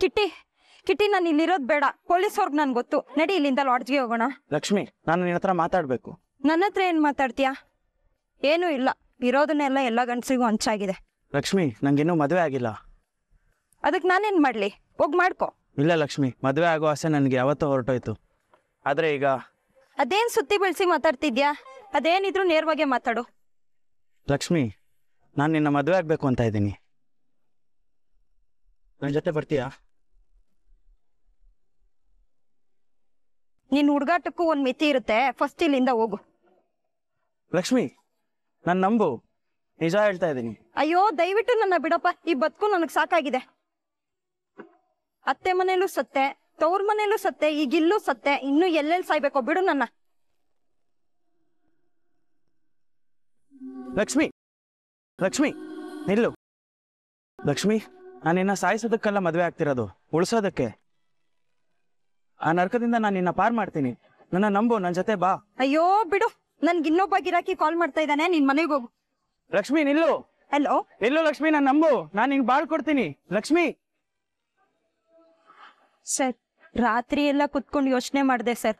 ಕಿಟ್ಟಿ ಕಿಟ್ಟಿ ನಾನು ಇಲ್ಲಿರೋದು ಬೇಡ ಪೊಲೀಸ್ ಅವ್ರಿಗೆ ನನ್ ಗೊತ್ತು ನಡಿ ಇಲ್ಲಿಂದ ಲಾಡ್ಜ್ಗೆ ಹೋಗೋಣ ಲಕ್ಷ್ಮಿ ನಾನು ನಿನ್ನ ಹತ್ರ ಮಾತಾಡ್ಬೇಕು ನನ್ನ ಹತ್ರ ಏನ್ ಮಾತಾಡ್ತೀಯಾ ಏನೂ ಇಲ್ಲ ಇರೋದನ್ನೆಲ್ಲ ಎಲ್ಲ ಗಂಡಸಿಗೂ ಹಂಚಾಗಿದೆ ಲಕ್ಷ್ಮಿ ನಂಗಿನ್ನೂ ಮದುವೆ ಆಗಿಲ್ಲ ಅದಕ್ಕೆ ನಾನೇನ್ ಮಾಡ್ಲಿ ಹೋಗ್ ಮಾಡ್ಕೊ ಇಲ್ಲ ಲಕ್ಷ್ಮಿ ಮದುವೆ ಆಗೋ ಆಸೆ ನನಗೆ ಯಾವತ್ತೂ ಹೊರಟೋಯ್ತು ಆದರೆ ಈಗ ಅದೇನ್ ಸುತ್ತಿ ಬೆಳೆಸಿ ಮಾತಾಡ್ತಿದ್ಯಾ ಅದೇನಿದ್ರು ನೇರವಾಗಿ ಮಾತಾಡು ಲಕ್ಷ್ಮಿ ನಾನು ನಿನ್ನ ಮದುವೆ ಆಗ್ಬೇಕು ಅಂತ ಇದ್ದೀನಿ ನನ್ನ ಜೊತೆ ಬರ್ತೀಯಾ ನಿನ್ ಹುಡುಗಾಟಕ್ಕೂ ಒಂದ್ ಮಿತಿ ಇರುತ್ತೆ ಫಸ್ಟ್ ಇಲ್ಲಿಂದ ಹೋಗು ಲಕ್ಷ್ಮಿ ನಾನು ನಂಬು ನಿಜ ಹೇಳ್ತಾ ಇದ್ದೀನಿ ಅಯ್ಯೋ ದಯವಿಟ್ಟು ನನ್ನ ಬಿಡಪ್ಪ ಈ ಬದುಕು ನನಗ್ ಸಾಕಾಗಿದೆ ಅತ್ತೆ ಮನೇಲೂ ಸತ್ತೆ ತವ್ರ ಮನೇಲೂ ಸತ್ತೆ ಈಗಿಲ್ಲೂ ಸತ್ತೆ ಇನ್ನು ಎಲ್ಲೆಲ್ಲಿ ಸಾಯ್ಬೇಕೋ ಬಿಡು ನನ್ನ ಲಕ್ಷ್ಮಿ ಲಕ್ಷ್ಮಿ ನಿಲ್ಲು ಲಕ್ಷ್ಮಿ ನಾನಿನ್ನ ಸಾಯಿಸೋದಕ್ಕೆಲ್ಲ ಮದ್ವೆ ಆಗ್ತಿರೋದು ಉಳಿಸೋದಕ್ಕೆ ಆ ನರಕದಿಂದ ನಾನು ನಿನ್ನ ಪಾರ್ ಮಾಡ್ತೀನಿ ನನ್ನ ನಂಬು ನನ್ನ ಜೊತೆ ಬಾ ಅಯ್ಯೋ ಬಿಡು ನನ್ಗೆ ಇನ್ನೊಬ್ಬ ಗಿರಾಕಿ ಕಾಲ್ ಮಾಡ್ತಾ ಇದ್ದಾನೆ ನಿನ್ ಮನೆಗೆ ಹೋಗು ಲಕ್ಷ್ಮಿ ನಿಲ್ಲು ಹಲೋ ನಿಲ್ಲು ಲಕ್ಷ್ಮಿ ನಾನು ನಂಬು ನಾನು ನಿಂಗೆ ಬಾಳ್ ಕೊಡ್ತೀನಿ ಲಕ್ಷ್ಮಿ ಸರಿ ರಾತ್ರಿ ಎಲ್ಲ ಕುತ್ಕೊಂಡು ಯೋಚನೆ ಮಾಡಿದೆ ಸರ್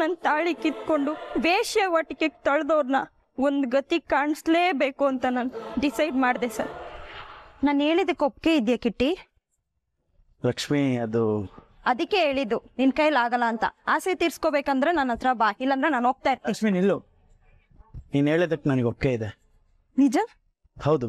ನನ್ನ ತಾಳಿ ಕಿತ್ಕೊಂಡು ವೇಷ್ಯ ವಾಟಿಕೆ ತಳೆದವ್ರನ್ನ ಒಂದು ಗತಿ ಕಾಣಿಸ್ಲೇಬೇಕು ಅಂತ ನಾನು ಡಿಸೈಡ್ ಮಾಡಿದೆ ಸರ್ ನಾನು ಹೇಳಿದಕ್ಕೆ ಒಪ್ಪಿಗೆ ಇದೆಯಾ ಕಿಟ್ಟಿ ಲಕ್ಷ್ಮಿ ಅದು ಅದಕ್ಕೆ ಹೇಳಿದ್ದು ನಿನ್ ಕೈಲಿ ಆಗಲ್ಲ ಅಂತ ಆಸೆ ತೀರ್ಸ್ಕೋಬೇಕಂದ್ರೆ ನನ್ನ ಹತ್ರ ಬಾ ಇಲ್ಲಾಂದ್ರೆ ನಾನು ಹೋಗ್ತಾ ಇರ್ತೀನಿ ಲಕ್ಷ್ಮಿ ನಿಲ್ಲು ನೀನು ಹೇಳಿದಕ್ಕೆ ನನಗೆ ಒಪ್ಪಿಗೆ ಇದೆ ನಿಜ ಹೌದು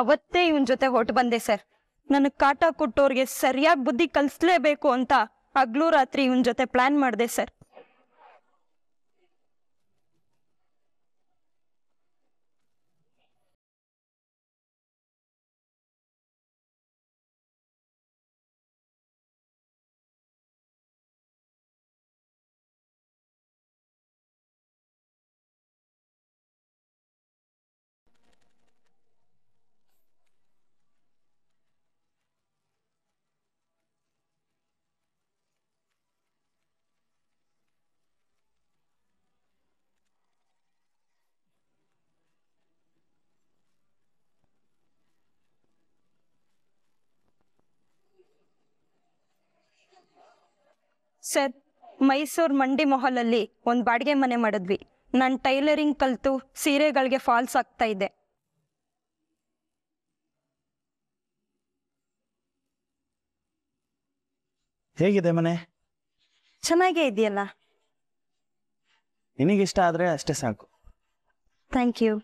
ಅವತ್ತೇ ಇವನ್ ಜೊತೆ ಹೊಟ್ಟು ಬಂದೆ ಸರ್ ನನಗ್ ಕಾಟ ಕೊಟ್ಟೋರ್ಗೆ ಸರಿಯಾಗಿ ಬುದ್ಧಿ ಕಲಿಸ್ಲೇಬೇಕು ಅಂತ ಹಗ್ಲು ರಾತ್ರಿ ಇವನ್ ಜೊತೆ ಪ್ಲಾನ್ ಮಾಡಿದೆ ಸರ್ ಸರ್ ಮೈಸೂರು ಮಂಡಿ ಮೊಹಲಲ್ಲಿ ಒಂದು ಬಾಡಿಗೆ ಮನೆ ಮಾಡಿದ್ವಿ ನಾನು ಟೈಲರಿಂಗ್ ಕಲಿತು ಸೀರೆಗಳಿಗೆ ಫಾಲ್ಸ್ ಆಗ್ತಾ ಇದೆ ಹೇಗಿದೆ ಮನೆ ಚೆನ್ನಾಗೇ ಇದೆಯಲ್ಲ ನಿನಗಿಷ್ಟ ಆದರೆ ಅಷ್ಟೇ ಸಾಕು ಥ್ಯಾಂಕ್ ಯು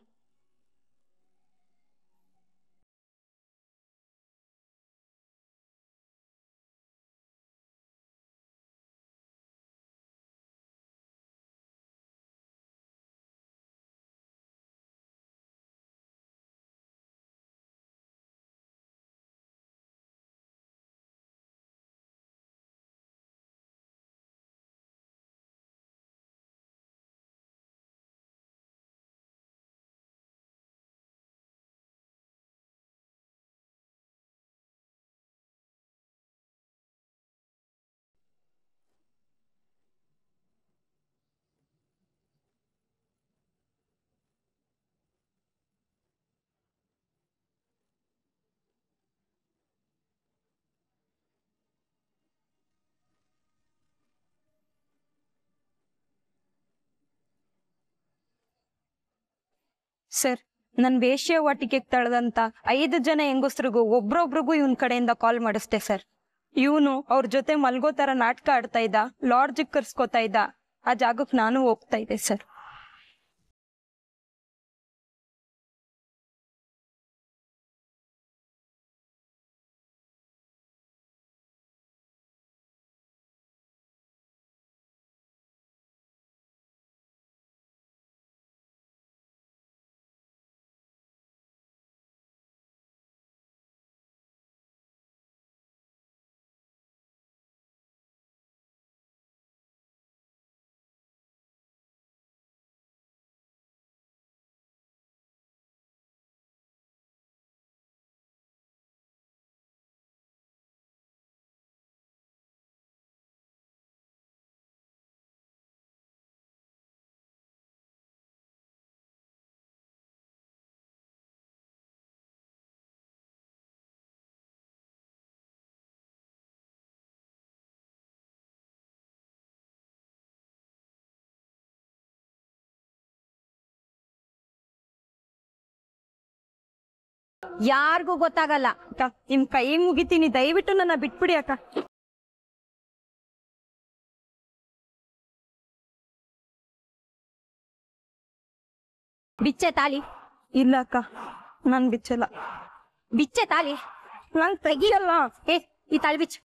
ಸರ್ ನನ್ನ ವೇಶ್ಯ ವೇಶ್ಯಾವಾಟಿಕೆಗೆ ತಳೆದಂತ ಐದು ಜನ ಹೆಂಗಸ್ರಿಗೂ ಒಬ್ರೊಬ್ರಿಗೂ ಇವನ್ ಕಡೆಯಿಂದ ಕಾಲ್ ಮಾಡಿಸ್ದೆ ಸರ್ ಇವನು ಅವ್ರ ಜೊತೆ ಮಲ್ಗೋ ತರ ನಾಟಕ ಆಡ್ತಾ ಇದ್ದ ಲಾಡ್ಜಿಗೆ ಕರ್ಸ್ಕೊತಾ ಇದ್ದ ಆ ಜಾಗಕ್ಕೆ ನಾನು ಹೋಗ್ತಾ ಇದ್ದೆ ಸರ್ ಯಾರಿಗೂ ಗೊತ್ತಾಗಲ್ಲ ಅಕ್ಕ ನಿಮ್ ಕೈ ಮುಗಿತೀನಿ ದಯವಿಟ್ಟು ನನ್ನ ಬಿಟ್ಬಿಡಿ ಅಕ್ಕ ಬಿಚ್ಚೆ ತಾಲಿ ಇಲ್ಲ ಅಕ್ಕ ನನ್ ಬಿಚ್ಚಲ್ಲ ಬಿಚ್ಚೆ ತಾಲಿ ನಂಗ್ ತೆಗಿಯಲ್ಲ ಏ ಈ ತಾಳಿ ಬಿಚ್ಚು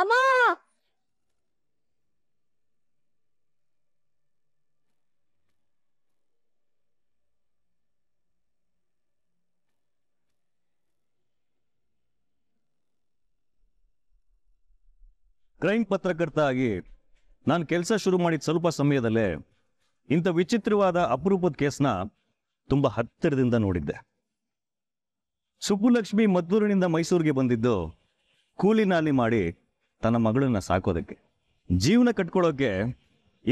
ಅಮ್ಮ ಕ್ರೈಮ್ ಪತ್ರಕರ್ತ ಆಗಿ ನಾನು ಕೆಲಸ ಶುರು ಮಾಡಿದ ಸ್ವಲ್ಪ ಸಮಯದಲ್ಲೇ ಇಂಥ ವಿಚಿತ್ರವಾದ ಅಪರೂಪದ ಕೇಸ್ನ ತುಂಬ ಹತ್ತಿರದಿಂದ ನೋಡಿದ್ದೆ ಸುಬ್ಬುಲಕ್ಷ್ಮಿ ಮದ್ದೂರಿನಿಂದ ಮೈಸೂರಿಗೆ ಬಂದಿದ್ದು ಕೂಲಿನಾಲಿ ಮಾಡಿ ತನ್ನ ಮಗಳನ್ನ ಸಾಕೋದಕ್ಕೆ ಜೀವನ ಕಟ್ಕೊಳ್ಳೋಕ್ಕೆ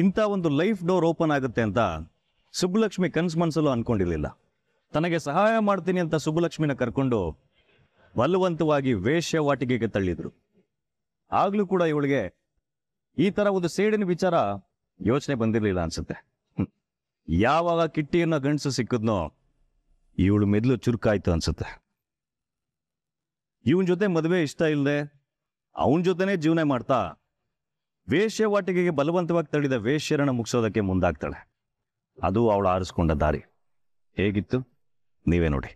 ಇಂಥ ಒಂದು ಲೈಫ್ ಡೋರ್ ಓಪನ್ ಆಗುತ್ತೆ ಅಂತ ಸುಬ್ಬಲಕ್ಷ್ಮಿ ಕನ್ಸು ಮನ್ಸಲು ಅನ್ಕೊಂಡಿರ್ಲಿಲ್ಲ ತನಗೆ ಸಹಾಯ ಮಾಡ್ತೀನಿ ಅಂತ ಸುಬ್ಬಲಕ್ಷ್ಮಿನ ಕರ್ಕೊಂಡು ಬಲವಂತವಾಗಿ ವೇಶ್ಯವಾಟಿಗೆಗೆ ತಳ್ಳಿದ್ರು ಆಗ್ಲೂ ಕೂಡ ಇವಳಿಗೆ ಈ ಥರ ಒಂದು ಸೇಡಿನ ವಿಚಾರ ಯೋಚನೆ ಬಂದಿರಲಿಲ್ಲ ಅನ್ಸುತ್ತೆ ಯಾವಾಗ ಕಿಟ್ಟಿಯನ್ನು ಗಂಡಸು ಸಿಕ್ಕಿದ್ನೋ ಇವಳು ಮೆದ್ಲು ಚುರುಕಾಯ್ತು ಅನ್ಸುತ್ತೆ ಇವನ ಜೊತೆ ಮದುವೆ ಇಷ್ಟ ಇಲ್ಲದೆ ಅವನ ಜೊತೆನೇ ಜೀವನ ಮಾಡ್ತಾ ವೇಶ್ಯವಾಟಿಕೆಗೆ ಬಲವಂತವಾಗಿ ತಳ್ಳಿದ ವೇಶ್ಯರನ್ನು ಮುಗಿಸೋದಕ್ಕೆ ಮುಂದಾಗ್ತಾಳೆ ಅದು ಅವಳು ಆರಿಸ್ಕೊಂಡ ದಾರಿ ಹೇಗಿತ್ತು ನೀವೇ ನೋಡಿ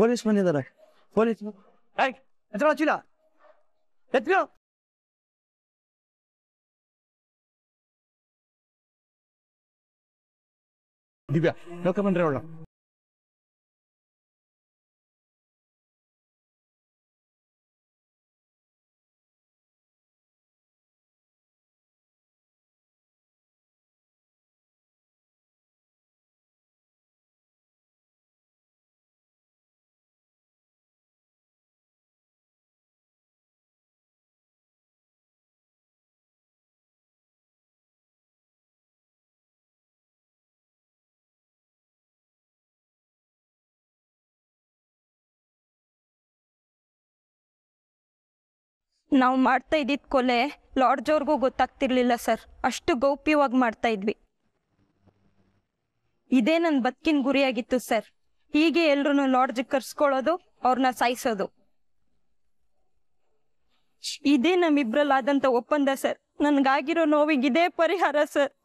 പോലീസ് മണി തറ പോലീസ് എത്ര വച്ചില്ല എത്രയോ ദിവ്യ ഡോക്യുമെന്ററി ഉള്ളോ ನಾವು ಮಾಡ್ತಾ ಇದ್ದಿದ್ದ ಕೊಲೆ ಲಾಡ್ಜ್ ಅವ್ರಿಗೂ ಗೊತ್ತಾಗ್ತಿರ್ಲಿಲ್ಲ ಸರ್ ಅಷ್ಟು ಗೌಪ್ಯವಾಗಿ ಮಾಡ್ತಾ ಇದ್ವಿ ಇದೇ ನನ್ನ ಬದುಕಿನ ಗುರಿಯಾಗಿತ್ತು ಸರ್ ಹೀಗೆ ಎಲ್ರು ಲಾಡ್ಜ್ ಕರ್ಸ್ಕೊಳ್ಳೋದು ಅವ್ರನ್ನ ಸಾಯಿಸೋದು ಇದೇ ನಮ್ಮಿಬ್ರಲ್ಲಾದಂಥ ಒಪ್ಪಂದ ಸರ್ ನನಗಾಗಿರೋ ನೋವಿಗೆ ಇದೇ ಪರಿಹಾರ ಸರ್